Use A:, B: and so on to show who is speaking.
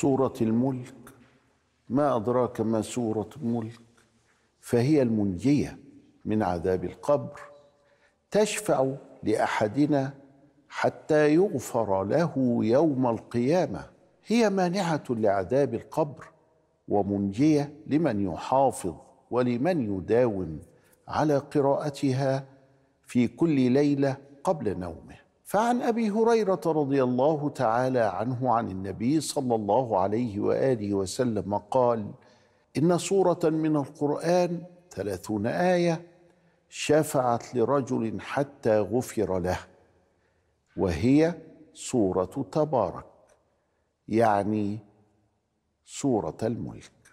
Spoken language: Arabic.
A: سورة الملك ما أدراك ما سورة الملك فهي المنجية من عذاب القبر تشفع لأحدنا حتى يغفر له يوم القيامة هي مانعة لعذاب القبر ومنجية لمن يحافظ ولمن يداوم على قراءتها في كل ليله قبل نومه فعن ابي هريره رضي الله تعالى عنه عن النبي صلى الله عليه واله وسلم قال ان سوره من القران ثلاثون ايه شفعت لرجل حتى غفر له وهي سوره تبارك يعني
B: سوره الملك